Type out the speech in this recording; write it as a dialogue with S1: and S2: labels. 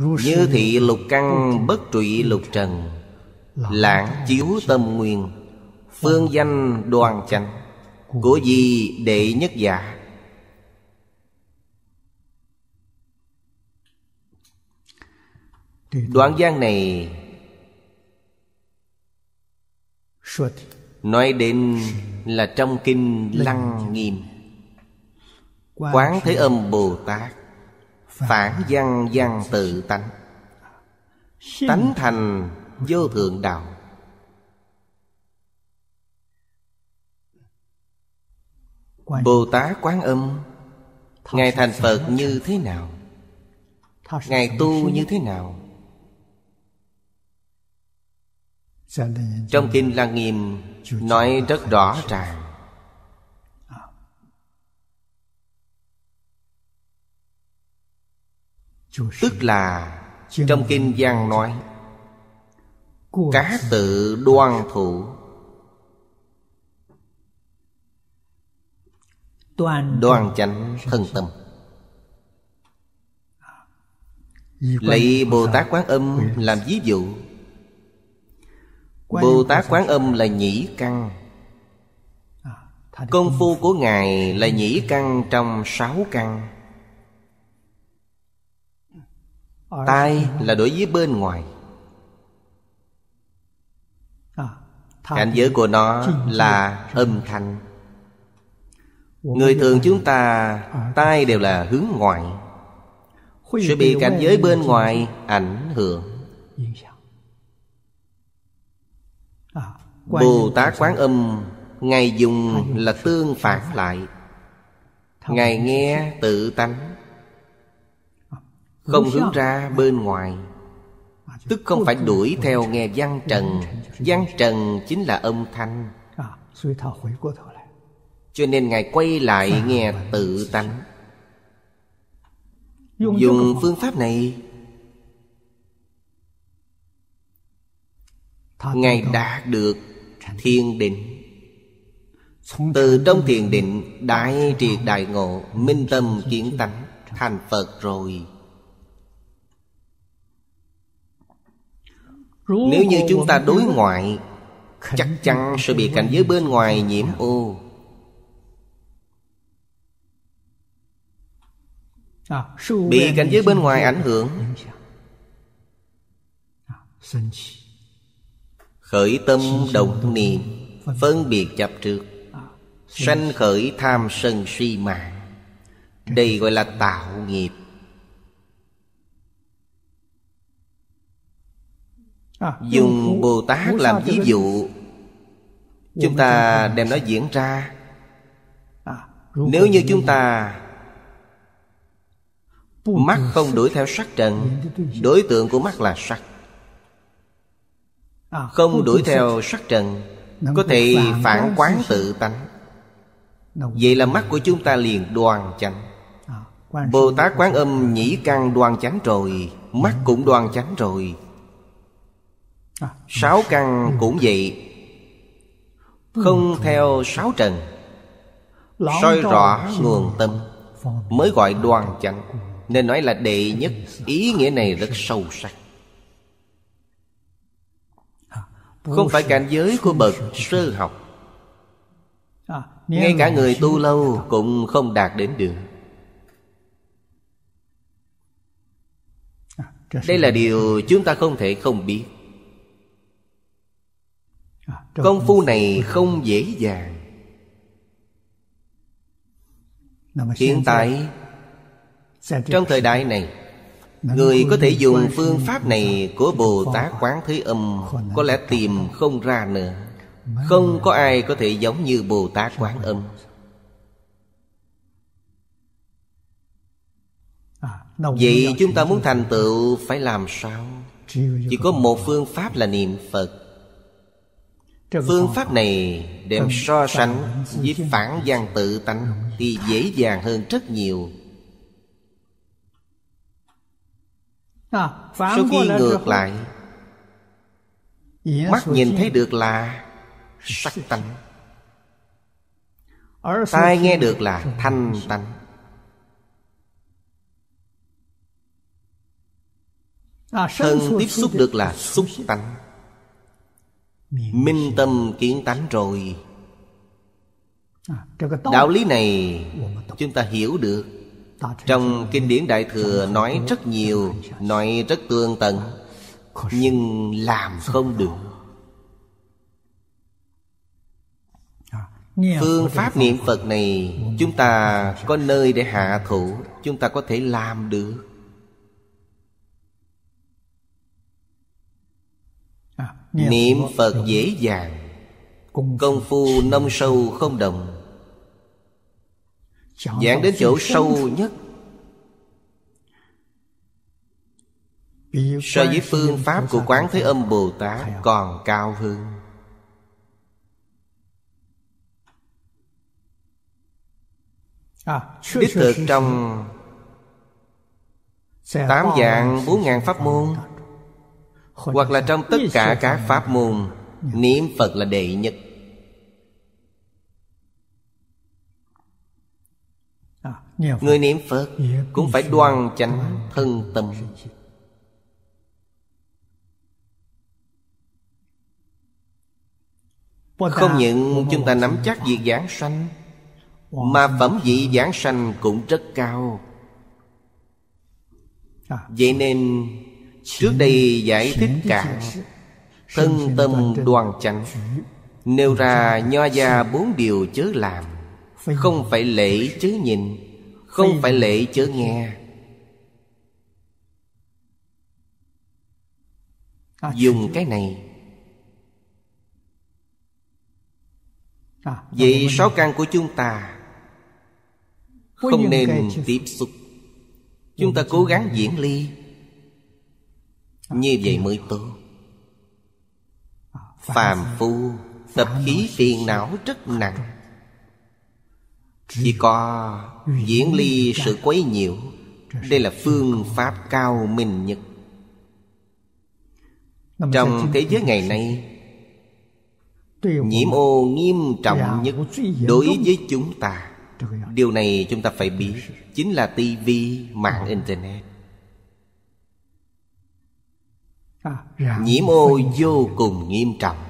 S1: Như thị lục căn bất trụy lục trần Lãng chiếu tâm nguyên Phương danh đoàn chánh Của gì đệ nhất giả Đoạn gian này Nói đến là trong kinh Lăng Nghiêm Quán Thế Âm Bồ Tát Phản văn văn tự tánh Tánh thành vô thượng đạo Bồ Tát Quán Âm Ngài thành Phật như thế nào Ngài tu như thế nào Trong Kinh Lăng Nghiêm Nói rất rõ ràng Tức là trong kinh giang nói Cá tự đoan thủ Đoan chánh thân tâm Lấy Bồ Tát Quán Âm làm ví dụ Bồ Tát Quán Âm là nhĩ căn Công phu của Ngài là nhĩ căn trong sáu căn Ờ, tai ờ, ờ. là đối với bên ngoài cảnh giới của nó là âm thanh người thường chúng ta tai đều là hướng ngoại
S2: sẽ bị cảnh giới bên ngoài
S1: ảnh hưởng bồ tát quán âm ngài dùng là tương phản lại ngài nghe tự tánh
S2: không hướng ra
S1: bên ngoài Tức không phải đuổi theo nghe văn trần Văn trần chính là âm thanh à, Cho nên Ngài quay lại dạ, nghe dạ, dạ, tự tánh Dùng phương pháp này Ngài đạt được thiền định Từ trong thiền định Đại triệt đại ngộ Minh tâm kiến tánh Thành Phật rồi Nếu như chúng ta đối ngoại Chắc chắn sẽ bị cảnh giới bên ngoài nhiễm ô à, Bị cảnh giới bên ngoài ảnh hưởng à, Khởi tâm động niệm vâng. Phân biệt chập trước à, Sanh khởi tham sân si mạng Đây gọi là tạo nghiệp À, dùng bồ tát làm ví dụ chúng ta đem nó diễn ra à, nếu như chúng ta mắt không đuổi theo sắc trần đối tượng của mắt là sắc à, không đuổi theo sắc trần có thể phản quán tự tánh vậy là mắt của chúng ta liền đoàn chánh bồ tát quán âm nhĩ căn đoàn chánh rồi mắt cũng đoàn chánh rồi À. Sáu căn cũng vậy Không theo sáu trần Soi rõ nguồn tâm Mới gọi đoan chánh Nên nói là đệ nhất Ý nghĩa này rất sâu sắc Không phải cảnh giới của bậc sơ học Ngay cả người tu lâu Cũng không đạt đến được Đây là điều chúng ta không thể không biết Công phu này không dễ dàng Hiện tại Trong thời đại này Người có thể dùng phương pháp này Của Bồ Tát Quán Thế Âm Có lẽ tìm không ra nữa Không có ai có thể giống như Bồ Tát Quán Âm à, Vậy chúng ta muốn thành tựu Phải làm sao Chỉ có một phương pháp là niệm Phật
S2: phương pháp
S1: này đem so sánh với phản gian tự tánh thì dễ dàng hơn rất nhiều à, sau khi ngược lại mắt nhìn thấy được là sắc tánh tai nghe được là thanh tánh thân à, tiếp xúc được là xúc tánh minh tâm kiến tánh rồi à, đạo lý này chúng ta hiểu được trong kinh điển đại thừa nói rất nhiều nói rất tương tận nhưng làm không được à, phương pháp niệm phật này chúng ta có nơi để hạ thủ chúng ta có thể làm được
S2: Niệm Phật dễ
S1: dàng Công phu nông sâu không đồng Giảng đến chỗ sâu nhất So với phương pháp của Quán Thế Âm Bồ Tát còn cao hơn à, Đích thực trong Tám dạng bốn ngàn pháp môn hoặc là trong tất cả các pháp môn dạ. niệm phật là đệ nhất à, người niệm phật cũng phải đoan chánh thân tâm không những chúng ta nắm chắc việc giảng sanh mà phẩm vị giảng sanh cũng rất cao à. vậy nên Trước đây giải thích cả Thân tâm đoàn chánh Nêu ra nho gia bốn điều chớ làm Không phải lễ chớ nhìn Không phải lễ chớ nghe à, Dùng cái này à, Vậy sáu căn của chúng ta Không nên tiếp xúc Chúng ta cố gắng diễn ly như vậy mới tốt Phàm phu Tập khí phiền não rất nặng Chỉ có diễn ly sự quấy nhiễu Đây là phương pháp cao minh nhất Trong thế giới ngày nay Nhiễm ô nghiêm trọng nhất Đối với chúng ta Điều này chúng ta phải biết Chính là tivi, mạng internet Dạ. Nhĩ mô vô cùng nghiêm trọng